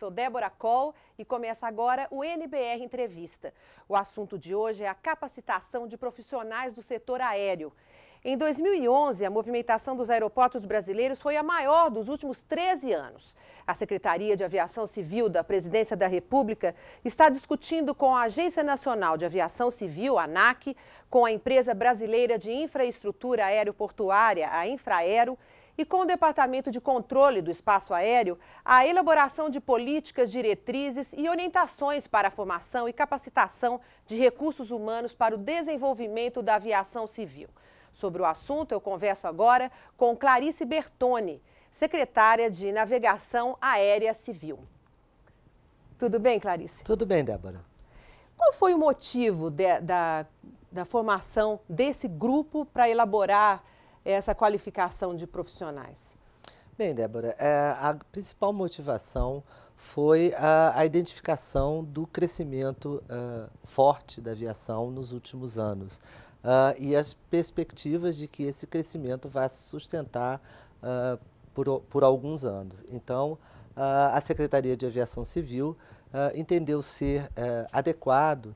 sou Débora Col e começa agora o NBR Entrevista. O assunto de hoje é a capacitação de profissionais do setor aéreo. Em 2011, a movimentação dos aeroportos brasileiros foi a maior dos últimos 13 anos. A Secretaria de Aviação Civil da Presidência da República está discutindo com a Agência Nacional de Aviação Civil, ANAC, com a Empresa Brasileira de Infraestrutura Aeroportuária, a Infraero, e com o Departamento de Controle do Espaço Aéreo a elaboração de políticas, diretrizes e orientações para a formação e capacitação de recursos humanos para o desenvolvimento da aviação civil. Sobre o assunto, eu converso agora com Clarice Bertoni, secretária de Navegação Aérea Civil. Tudo bem, Clarice? Tudo bem, Débora. Qual foi o motivo de, da, da formação desse grupo para elaborar essa qualificação de profissionais? Bem, Débora, é, a principal motivação foi a, a identificação do crescimento uh, forte da aviação nos últimos anos uh, e as perspectivas de que esse crescimento vai se sustentar uh, por, por alguns anos. Então, a Secretaria de Aviação Civil entendeu ser adequado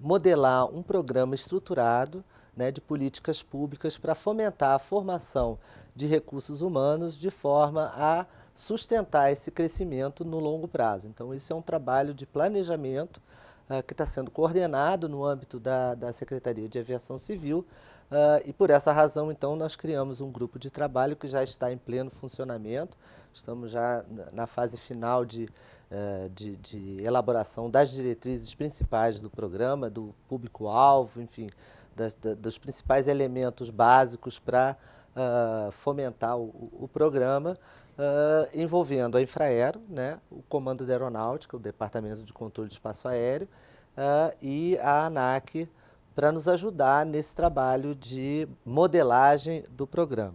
modelar um programa estruturado né, de políticas públicas para fomentar a formação de recursos humanos de forma a sustentar esse crescimento no longo prazo. Então, isso é um trabalho de planejamento uh, que está sendo coordenado no âmbito da, da Secretaria de Aviação Civil uh, e, por essa razão, então, nós criamos um grupo de trabalho que já está em pleno funcionamento, estamos já na fase final de, uh, de, de elaboração das diretrizes principais do programa, do público-alvo, enfim, das, da, dos principais elementos básicos para uh, ah, fomentar o, o programa, uh, envolvendo a Infraero, né, o Comando de Aeronáutica, o Departamento de Controle de Espaço Aéreo uh, e a ANAC, para nos ajudar nesse trabalho de modelagem do programa.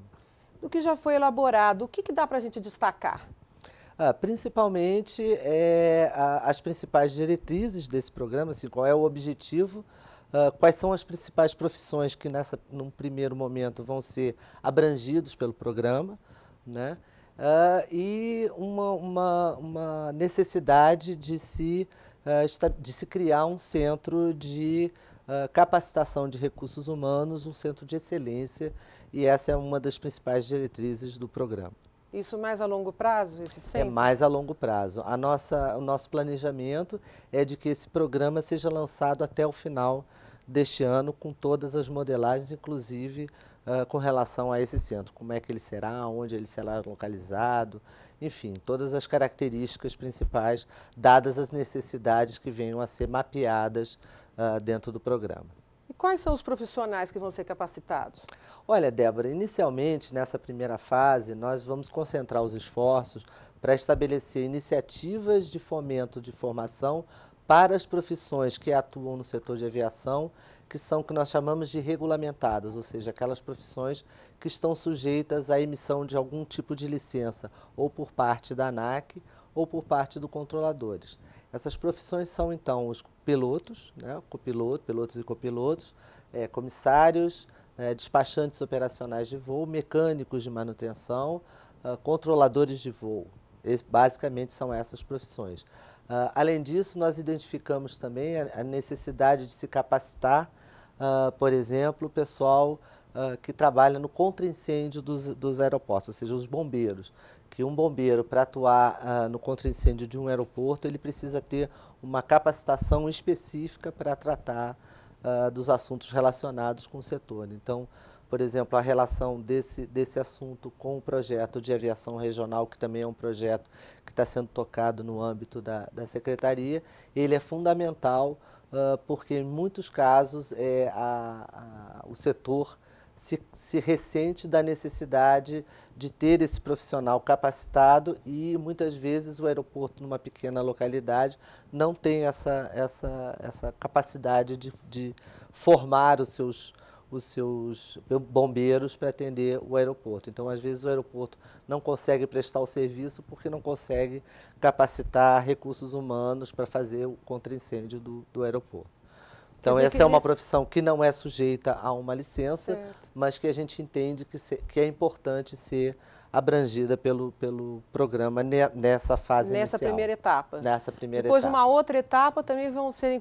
Do que já foi elaborado, o que, que dá para a gente destacar? Ah, principalmente é, a, as principais diretrizes desse programa, assim, qual é o objetivo ah, quais são as principais profissões que nessa, num primeiro momento vão ser abrangidos pelo programa, né? Uh, e uma, uma, uma, necessidade de se, uh, de se criar um centro de uh, capacitação de recursos humanos, um centro de excelência, e essa é uma das principais diretrizes do programa. Isso mais a longo prazo, esse é centro? É mais a longo prazo. A nossa, o nosso planejamento é de que esse programa seja lançado até o final deste ano com todas as modelagens, inclusive uh, com relação a esse centro. Como é que ele será, onde ele será localizado, enfim, todas as características principais, dadas as necessidades que venham a ser mapeadas uh, dentro do programa. E quais são os profissionais que vão ser capacitados? Olha, Débora, inicialmente, nessa primeira fase, nós vamos concentrar os esforços para estabelecer iniciativas de fomento de formação para as profissões que atuam no setor de aviação, que são o que nós chamamos de regulamentadas, ou seja, aquelas profissões que estão sujeitas à emissão de algum tipo de licença, ou por parte da ANAC ou por parte do controladores. Essas profissões são então os pilotos, né, copiloto, pilotos e copilotos, é, comissários, é, despachantes operacionais de voo, mecânicos de manutenção, é, controladores de voo. Esse, basicamente são essas profissões. Uh, além disso, nós identificamos também a, a necessidade de se capacitar, uh, por exemplo, o pessoal uh, que trabalha no contra-incêndio dos, dos aeroportos, ou seja, os bombeiros. Que um bombeiro, para atuar no contra-incêndio de um aeroporto, ele precisa ter uma capacitação específica para tratar dos assuntos relacionados com o setor. Então, por exemplo, a relação desse, desse assunto com o projeto de aviação regional, que também é um projeto que está sendo tocado no âmbito da, da Secretaria, ele é fundamental uh, porque, em muitos casos, é, a, a, o setor se, se ressente da necessidade de ter esse profissional capacitado e, muitas vezes, o aeroporto, numa pequena localidade, não tem essa, essa, essa capacidade de, de formar os seus os seus bombeiros para atender o aeroporto. Então, às vezes, o aeroporto não consegue prestar o serviço porque não consegue capacitar recursos humanos para fazer o contra-incêndio do, do aeroporto. Então, essa é uma eles... profissão que não é sujeita a uma licença, certo. mas que a gente entende que, se, que é importante ser abrangida pelo, pelo programa ne, nessa fase Nessa inicial. primeira etapa. Nessa primeira Depois, etapa. Depois, uma outra etapa, também vão ser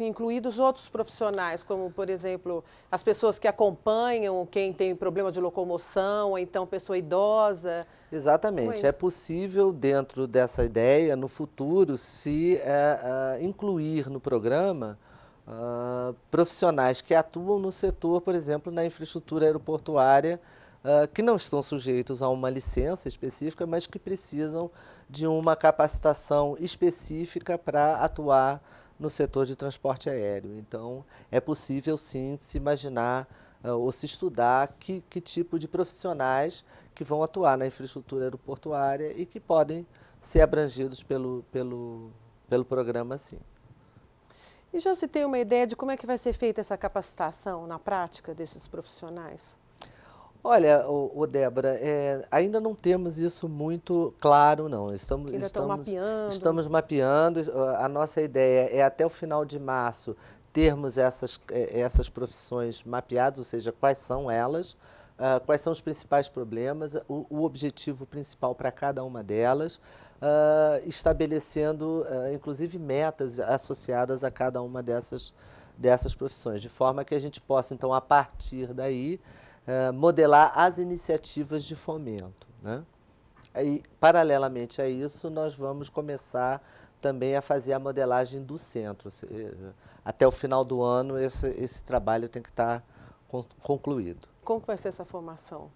incluídos outros profissionais, como, por exemplo, as pessoas que acompanham quem tem problema de locomoção, ou então pessoa idosa. Exatamente. É, é, possível, dentro dessa ideia, no futuro, se é, é, incluir no programa... Ah, profissionais que atuam no setor, por exemplo, na infraestrutura aeroportuária, uh, que não estão sujeitos a uma licença específica, mas que precisam de uma capacitação específica para atuar no setor de transporte aéreo. Então, é possível sim se imaginar uh, ou se estudar que, que tipo de profissionais que vão atuar na infraestrutura aeroportuária e que podem ser abrangidos pelo, pelo, pelo programa, sim. E já se tem uma ideia de como é que vai ser feita essa capacitação na prática desses profissionais? Olha, o, Débora, é, ainda não temos isso muito claro, não. Estamos, ainda estamos, mapeando. estamos mapeando. A nossa ideia é até o final de março termos essas, é, essas profissões mapeadas, ou seja, quais são elas, uh, quais são os principais problemas, o, o objetivo principal para cada uma delas, uh, estabelecendo, uh, inclusive, metas associadas a cada uma dessas, dessas profissões, de forma que a gente possa, então, a partir daí, eh, modelar as iniciativas de fomento. Né? E, paralelamente a isso, nós vamos começar também a fazer a modelagem do centro. Eh, até o final do ano, esse, esse trabalho tem que estar tá concluído. Como vai ser essa formação?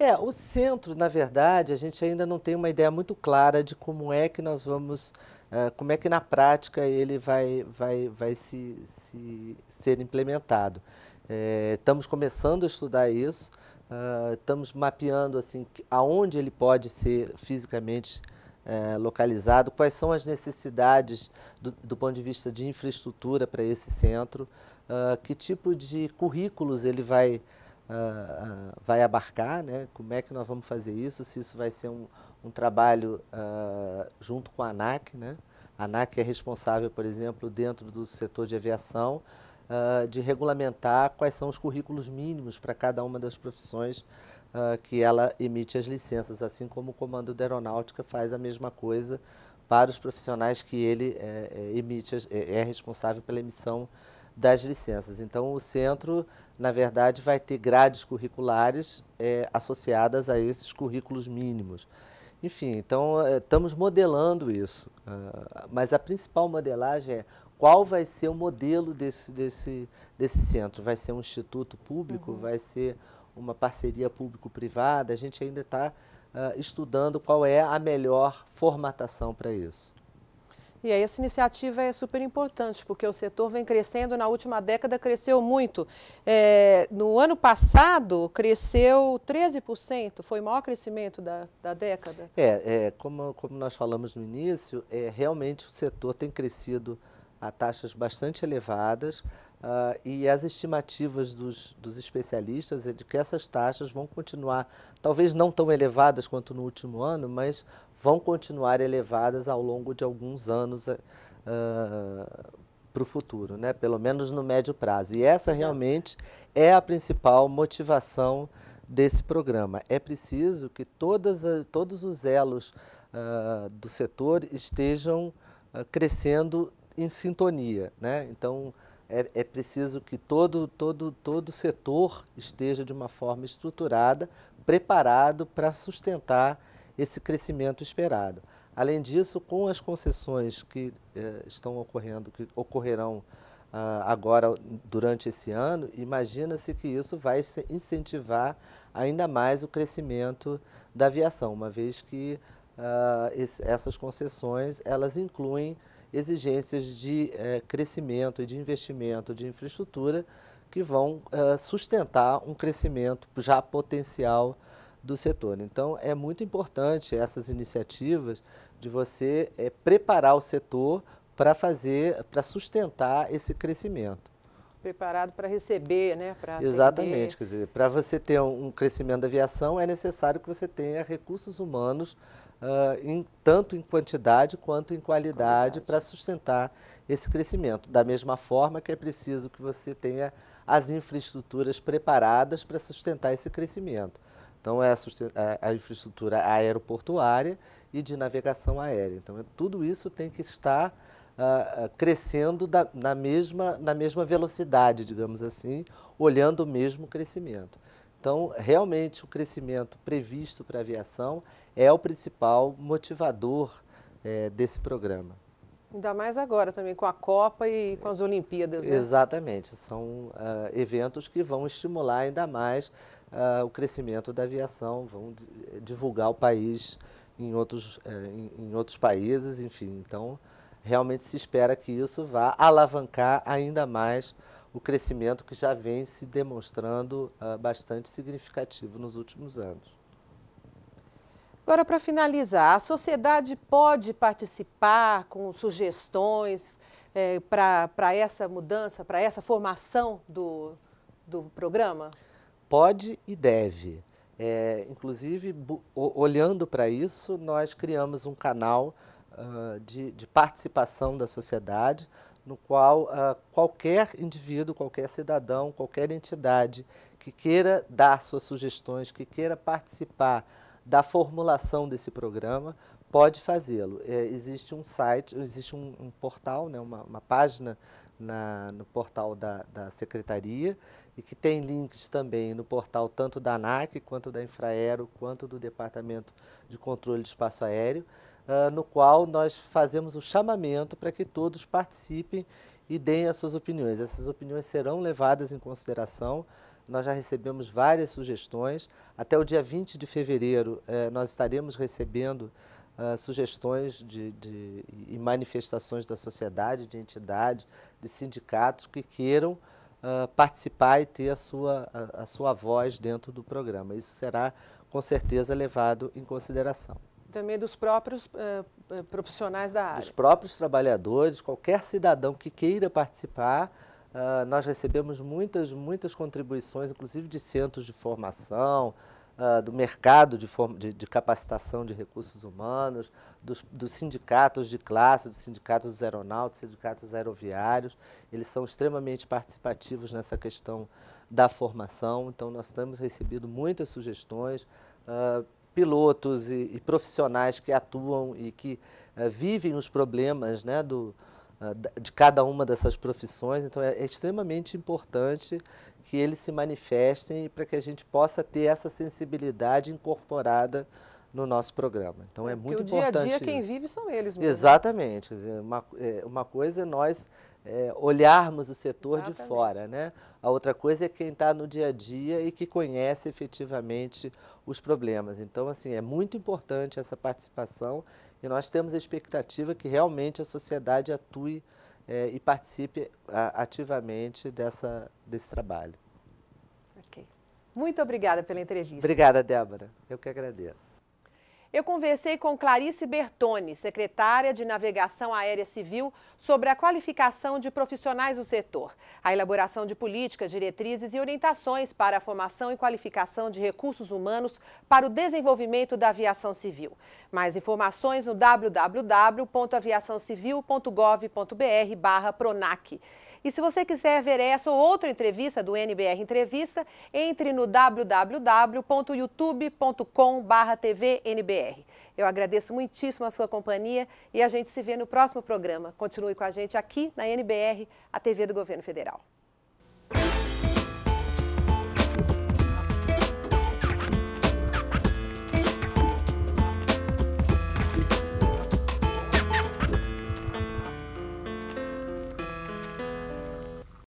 É, o centro, na verdade, a gente ainda não tem uma ideia muito clara de como é que nós vamos, eh, como é que na prática ele vai, vai, vai se, se ser implementado. É, estamos começando a estudar isso, uh, estamos mapeando assim aonde ele pode ser fisicamente é, localizado, quais são as necessidades do, do ponto de vista de infraestrutura para esse centro, uh, que tipo de currículos ele vai, uh, vai abarcar, né? como é que nós vamos fazer isso, se isso vai ser um, um trabalho junto com a ANAC. Né? A ANAC é responsável, por exemplo, dentro do setor de aviação, uh, de regulamentar quais são os currículos mínimos para cada uma das profissões uh, que ela emite as licenças, assim como o Comando da Aeronáutica faz a mesma coisa para os profissionais que ele é, é emite, é, é responsável pela emissão das licenças. Então, o centro, na verdade, vai ter grades curriculares é, associadas a esses currículos mínimos. Enfim, então é, estamos modelando isso. Ah, mas a principal modelagem é qual vai ser o modelo desse, desse, desse centro? Vai ser um instituto público? Uhum. Vai ser uma parceria público-privada? A gente ainda está uh, ah, estudando qual é a melhor formatação para isso. E aí essa iniciativa é super importante, porque o setor vem crescendo, na última década cresceu muito. É, no ano passado, cresceu 13%, foi o maior crescimento da, da década. É, é como, como nós falamos no início, é, realmente o setor tem crescido a taxas bastante elevadas uh, e as estimativas dos, dos especialistas é de que essas taxas vão continuar, talvez não tão elevadas quanto no último ano, mas vão continuar elevadas ao longo de alguns anos uh, ah, para o futuro, né? pelo menos no médio prazo. E essa realmente é a principal motivação desse programa. É preciso que todas, todos os elos uh, do setor estejam crescendo em sintonia, né? Então é, é preciso que todo todo todo setor esteja de uma forma estruturada, preparado para sustentar esse crescimento esperado. Além disso, com as concessões que eh, estão ocorrendo, que ocorrerão ah, agora durante esse ano, imagina-se que isso vai incentivar ainda mais o crescimento da aviação, uma vez que ah, esse, essas concessões elas incluem exigências de é, crescimento e de investimento de infraestrutura que vão é, sustentar um crescimento já potencial do setor. Então, é muito importante essas iniciativas de você é, preparar o setor para fazer, para sustentar esse crescimento. Preparado para receber, né? Pra Exatamente, quer dizer, para você ter um crescimento da aviação é necessário que você tenha recursos humanos uh, em, tanto em quantidade quanto em qualidade, para sustentar esse crescimento. Da mesma forma que é preciso que você tenha as infraestruturas preparadas para sustentar esse crescimento. Então, é a, é, a, infraestrutura aeroportuária e de navegação aérea. Então, é, tudo isso tem que estar uh, crescendo da, na, mesma, na mesma velocidade, digamos assim, olhando o mesmo crescimento. Então, realmente, o crescimento previsto para a aviação é o principal motivador é, desse programa. Ainda mais agora também, com a Copa e com as Olimpíadas, né? Exatamente, são uh, eventos que vão estimular ainda mais uh, o crescimento da aviação, vão eh, divulgar o país em outros, uh, em, em, outros países, enfim. Então, realmente se espera que isso vá alavancar ainda mais o crescimento que já vem se demonstrando uh, bastante significativo nos últimos anos. Agora, para finalizar, a sociedade pode participar com sugestões eh, para essa mudança, para essa formação do, do programa? Pode e deve. É, inclusive, olhando para isso, nós criamos um canal uh, de, de participação da sociedade no qual uh, qualquer indivíduo, qualquer cidadão, qualquer entidade que queira dar suas sugestões, que queira participar da formulação desse programa, pode fazê-lo. É, existe um site, existe um, um portal, né, uma, uma página na, no portal da, da Secretaria e que tem links também no portal tanto da ANAC, quanto da Infraero, quanto do Departamento de Controle de Espaço Aéreo, uh, no qual nós fazemos o chamamento para que todos participem e deem as suas opiniões. Essas opiniões serão levadas em consideração. Nós já recebemos várias sugestões. Até o dia 20 de fevereiro, eh, nós estaremos recebendo Uh, sugestões de, de, e manifestações da sociedade, de entidades, de sindicatos que queiram uh, participar e ter a sua, a, a sua voz dentro do programa. Isso será, com certeza, levado em consideração. Também dos próprios uh, profissionais da área. Dos próprios trabalhadores, qualquer cidadão que queira participar. Uh, nós recebemos muitas, muitas contribuições, inclusive de centros de formação, Uh, do mercado de, de, de, capacitação de recursos humanos, dos, dos, sindicatos de classe, dos sindicatos dos aeronautas, sindicatos aeroviários. Eles são extremamente participativos nessa questão da formação, então nós temos recebido muitas sugestões. Uh, pilotos e, e profissionais que atuam e que uh, vivem os problemas né, do, uh, de cada uma dessas profissões. Então, é, é extremamente importante que eles se manifestem para que a gente possa ter essa sensibilidade incorporada no nosso programa. Então é muito importante. O dia a dia isso. quem vive são eles mesmo. Né? Exatamente. Quer dizer, uma, é, uma coisa é nós é, olharmos o setor Exatamente. de fora. Né? A outra coisa é quem está no dia a dia e que conhece efetivamente os problemas. Então, assim, é muito importante essa participação e nós temos a expectativa que realmente a sociedade atue é, e participe ativamente dessa, desse trabalho. Ok. Muito obrigada pela entrevista. Obrigada, Débora. Eu que agradeço. Eu conversei com Clarice Bertoni, secretária de Navegação Aérea Civil, sobre a qualificação de profissionais do setor, a elaboração de políticas, diretrizes e orientações para a formação e qualificação de recursos humanos para o desenvolvimento da aviação civil. Mais informações no www.aviaçãocivil.gov.br/pronac. E se você quiser ver essa ou outra entrevista do NBR Entrevista, entre no www.youtube.com/tvnbr. Eu agradeço muitíssimo a sua companhia e a gente se vê no próximo programa. Continue com a gente aqui na NBR, a TV do Governo Federal.